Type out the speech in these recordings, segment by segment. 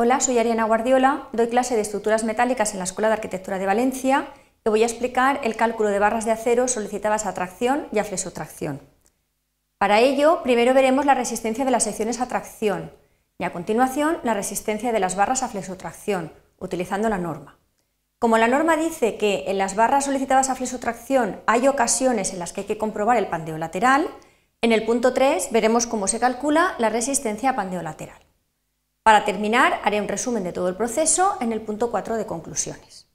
Hola, soy Ariana Guardiola, doy clase de estructuras metálicas en la Escuela de Arquitectura de Valencia y voy a explicar el cálculo de barras de acero solicitadas a tracción y a flexotracción. Para ello, primero veremos la resistencia de las secciones a tracción y a continuación la resistencia de las barras a flexotracción, utilizando la norma. Como la norma dice que en las barras solicitadas a flexotracción hay ocasiones en las que hay que comprobar el pandeo lateral, en el punto 3 veremos cómo se calcula la resistencia a pandeo lateral. Para terminar, haré un resumen de todo el proceso en el punto 4 de conclusiones.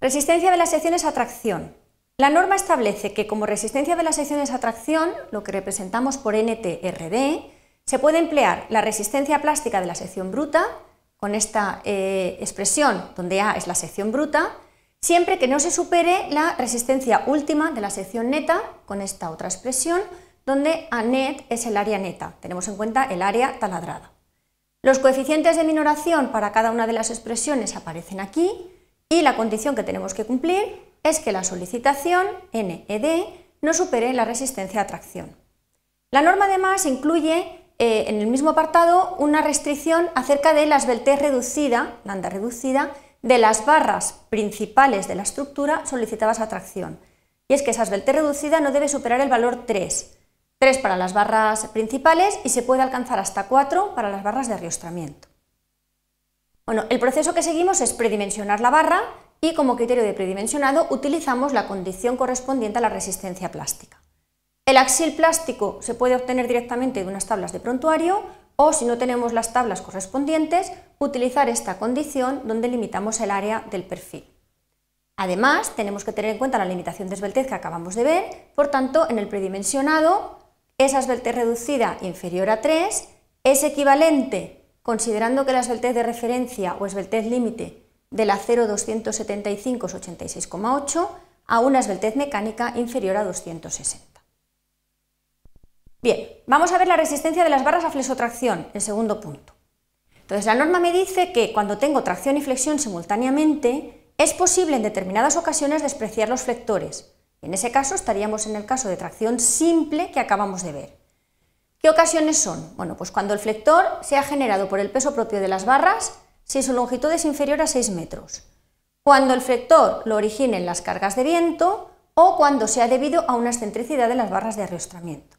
Resistencia de las secciones a tracción. La norma establece que como resistencia de las secciones a tracción, lo que representamos por NTRD, se puede emplear la resistencia plástica de la sección bruta, con esta eh, expresión donde A es la sección bruta, siempre que no se supere la resistencia última de la sección neta, con esta otra expresión, donde A net es el área neta, tenemos en cuenta el área taladrada. Los coeficientes de minoración para cada una de las expresiones aparecen aquí y la condición que tenemos que cumplir es que la solicitación NED no supere la resistencia a tracción. La norma además incluye eh, en el mismo apartado una restricción acerca de la esbeltez reducida, lambda reducida, de las barras principales de la estructura solicitadas a tracción. Y es que esa esbeltez reducida no debe superar el valor 3, 3 para las barras principales y se puede alcanzar hasta 4 para las barras de arriostramiento. Bueno, el proceso que seguimos es predimensionar la barra y como criterio de predimensionado utilizamos la condición correspondiente a la resistencia plástica. El axil plástico se puede obtener directamente de unas tablas de prontuario o si no tenemos las tablas correspondientes, utilizar esta condición donde limitamos el área del perfil. Además, tenemos que tener en cuenta la limitación de esbeltez que acabamos de ver, por tanto, en el predimensionado esa esbeltez reducida inferior a 3 es equivalente, considerando que la esbeltez de referencia o esbeltez límite de la 0,275 es 86,8, a una esbeltez mecánica inferior a 260. Bien, vamos a ver la resistencia de las barras a flexotracción, el segundo punto. Entonces, la norma me dice que cuando tengo tracción y flexión simultáneamente, es posible en determinadas ocasiones despreciar los flectores, en ese caso estaríamos en el caso de tracción simple que acabamos de ver. ¿Qué ocasiones son? Bueno, pues cuando el flector se ha generado por el peso propio de las barras si su longitud es inferior a 6 metros, cuando el flector lo en las cargas de viento o cuando sea debido a una excentricidad de las barras de arriostramiento.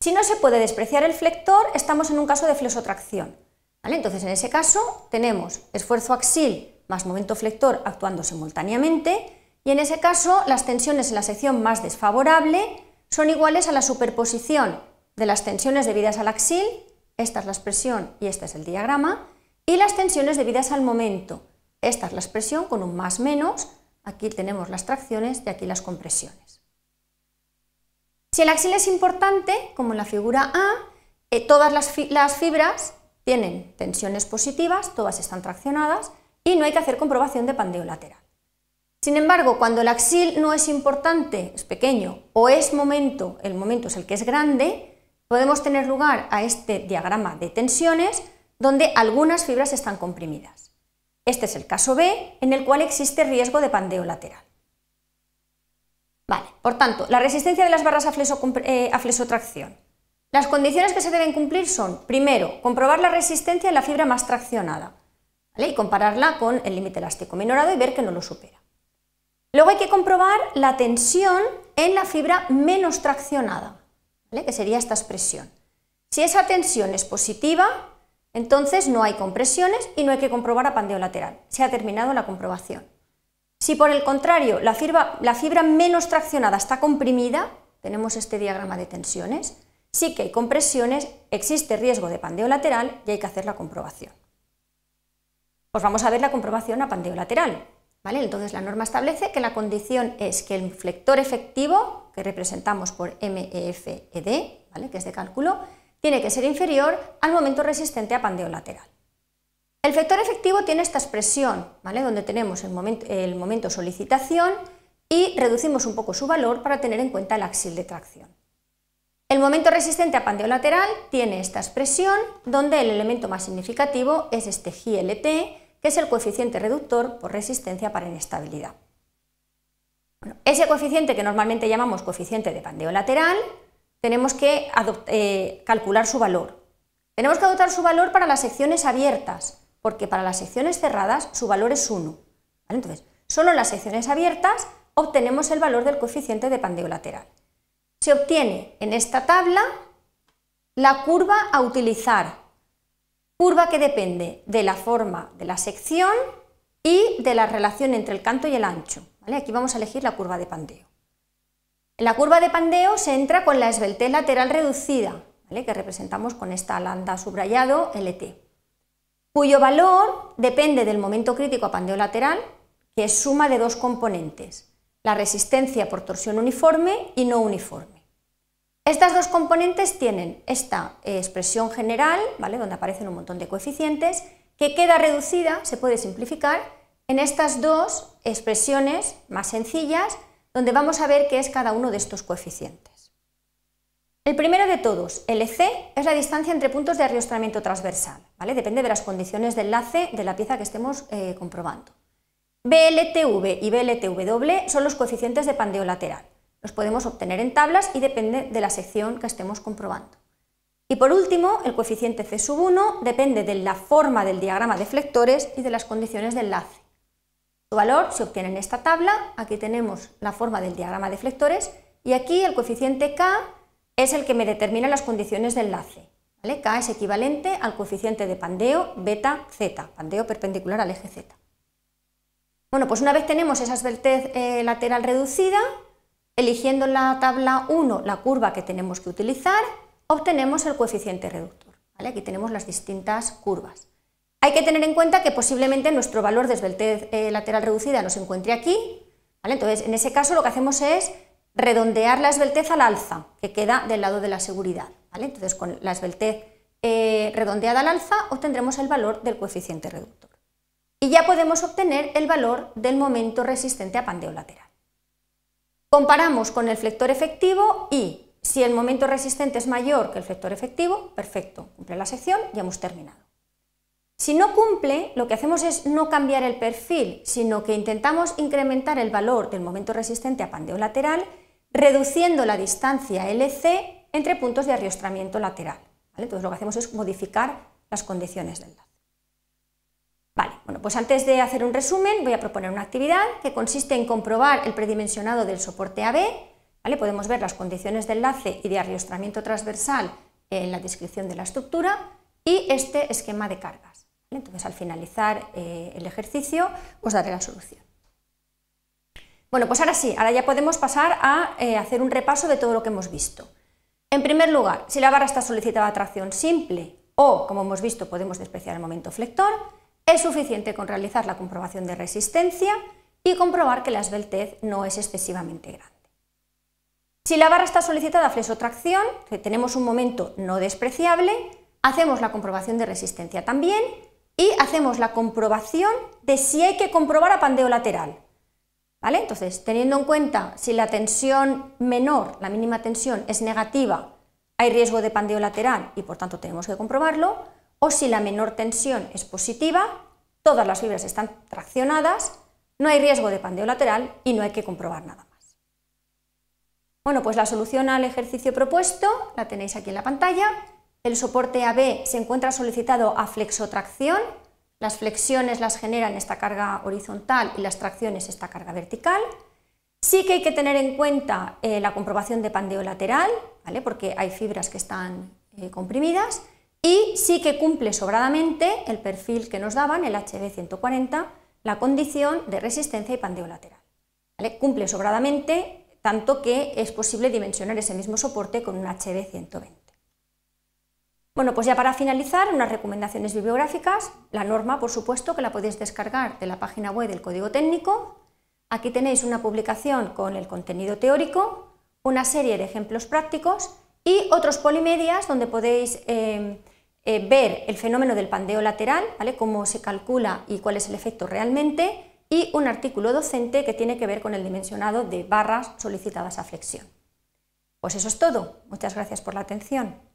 Si no se puede despreciar el flector, estamos en un caso de flexotracción. ¿vale? Entonces, en ese caso, tenemos esfuerzo axil más momento flector actuando simultáneamente y en ese caso, las tensiones en la sección más desfavorable son iguales a la superposición de las tensiones debidas al axil, esta es la expresión y este es el diagrama, y las tensiones debidas al momento, esta es la expresión con un más menos, aquí tenemos las tracciones y aquí las compresiones. Si el axil es importante, como en la figura A, eh, todas las, las fibras tienen tensiones positivas, todas están traccionadas y no hay que hacer comprobación de pandeo lateral. Sin embargo, cuando el axil no es importante, es pequeño, o es momento, el momento es el que es grande, podemos tener lugar a este diagrama de tensiones donde algunas fibras están comprimidas. Este es el caso B, en el cual existe riesgo de pandeo lateral. Vale, por tanto, la resistencia de las barras a, flexo eh, Las condiciones que se deben cumplir son, primero, comprobar la resistencia de la fibra más traccionada y compararla con el límite elástico minorado y ver que no lo supera. Luego hay que comprobar la tensión en la fibra menos traccionada, que sería esta expresión. Si esa tensión es positiva, entonces no hay compresiones y no hay que comprobar pandeo lateral. Se ha terminado la comprobación. Si por el contrario la fibra, la fibra menos traccionada está comprimida, tenemos este diagrama de tensiones, sí que hay compresiones, existe riesgo de pandeo lateral y hay que hacer la comprobación. Pues vamos a ver la comprobación a pandeo lateral. Entonces la norma establece que la condición es que el flector efectivo, que representamos por MEFED, que es de cálculo, tiene que ser inferior al momento resistente a pandeo lateral. El flector efectivo tiene esta expresión, donde tenemos el momento, el momento solicitación y reducimos un poco su valor para tener en cuenta el axil de tracción. El momento resistente a pandeo lateral tiene esta expresión, donde el elemento más significativo es este GLT, que es el coeficiente reductor por resistencia para inestabilidad. ese coeficiente que normalmente llamamos coeficiente de pandeo lateral, tenemos que eh, calcular su valor. Tenemos que adoptar su valor para las secciones abiertas, porque para las secciones cerradas su valor es 1. Entonces, solo en las secciones abiertas obtenemos el valor del coeficiente de pandeo lateral. Se obtiene en esta tabla la curva a utilizar Curva que depende de la forma de la sección y de la relación entre el canto y el ancho. Aquí vamos a elegir la curva de pandeo. la curva de pandeo se entra con la esbeltez lateral reducida, que representamos con esta lambda subrayado LT, cuyo valor depende del momento crítico a pandeo lateral, que es suma de dos componentes, la resistencia por torsión uniforme y no uniforme. Estas dos componentes tienen esta eh, expresión general, ¿vale? donde aparecen un montón de coeficientes, que queda reducida, se puede simplificar, en estas dos expresiones más sencillas, donde vamos a ver qué es cada uno de estos coeficientes. El primero de todos, LC, es la distancia entre puntos de arriostramiento transversal, ¿vale? depende de las condiciones de enlace de la pieza que estemos eh, comprobando. BLTV y BLTW son los coeficientes de pandeo lateral. Los podemos obtener en tablas y depende de la sección que estemos comprobando. Y por último, el coeficiente C1 depende de la forma del diagrama de flectores y de las condiciones de enlace. Su valor se obtiene en esta tabla, aquí tenemos la forma del diagrama de flectores y aquí el coeficiente K es el que me determina las condiciones de enlace. K es equivalente al coeficiente de pandeo beta Z, pandeo perpendicular al eje Z. Bueno, pues una vez tenemos esa esbeltez eh, lateral reducida, Eligiendo la tabla 1, la curva que tenemos que utilizar, obtenemos el coeficiente reductor. Aquí tenemos las distintas curvas. Hay que tener en cuenta que posiblemente nuestro valor de esbeltez eh, lateral reducida nos encuentre aquí. Entonces, en ese caso lo que hacemos es redondear la esbeltez al alza, que queda del lado de la seguridad. Entonces, con la esbeltez eh, redondeada al alza, obtendremos el valor del coeficiente reductor. Y ya podemos obtener el valor del momento resistente a pandeo lateral. Comparamos con el flector efectivo y si el momento resistente es mayor que el flector efectivo, perfecto, cumple la sección y hemos terminado. Si no cumple, lo que hacemos es no cambiar el perfil, sino que intentamos incrementar el valor del momento resistente a pandeo lateral, reduciendo la distancia LC entre puntos de arriostramiento lateral. Entonces lo que hacemos es modificar las condiciones del Vale, bueno, pues antes de hacer un resumen voy a proponer una actividad que consiste en comprobar el predimensionado del soporte AB. ¿vale? Podemos ver las condiciones de enlace y de arriostramiento transversal en la descripción de la estructura y este esquema de cargas. Entonces, al finalizar eh, el ejercicio os daré la solución. Bueno, pues ahora sí, ahora ya podemos pasar a eh, hacer un repaso de todo lo que hemos visto. En primer lugar, si la barra está solicitada a tracción simple o, como hemos visto, podemos despreciar el momento flector, es suficiente con realizar la comprobación de resistencia y comprobar que la esbeltez no es excesivamente grande. Si la barra está solicitada a flexotracción, que tenemos un momento no despreciable, hacemos la comprobación de resistencia también y hacemos la comprobación de si hay que comprobar a pandeo lateral. ¿Vale? Entonces, teniendo en cuenta si la tensión menor, la mínima tensión, es negativa, hay riesgo de pandeo lateral y por tanto tenemos que comprobarlo o si la menor tensión es positiva, todas las fibras están traccionadas, no hay riesgo de pandeo lateral y no hay que comprobar nada más. Bueno, pues la solución al ejercicio propuesto la tenéis aquí en la pantalla. El soporte AB se encuentra solicitado a flexotracción. Las flexiones las generan esta carga horizontal y las tracciones esta carga vertical. Sí que hay que tener en cuenta eh, la comprobación de pandeo lateral, ¿vale? porque hay fibras que están eh, comprimidas y sí que cumple sobradamente el perfil que nos daban, el HB140, la condición de resistencia y pandeo lateral. Cumple sobradamente, tanto que es posible dimensionar ese mismo soporte con un HB120. Bueno, pues ya para finalizar, unas recomendaciones bibliográficas. La norma, por supuesto, que la podéis descargar de la página web del Código Técnico. Aquí tenéis una publicación con el contenido teórico, una serie de ejemplos prácticos y otros polimedias donde podéis... Eh, eh, ver el fenómeno del pandeo lateral, ¿vale? cómo se calcula y cuál es el efecto realmente, y un artículo docente que tiene que ver con el dimensionado de barras solicitadas a flexión. Pues eso es todo. Muchas gracias por la atención.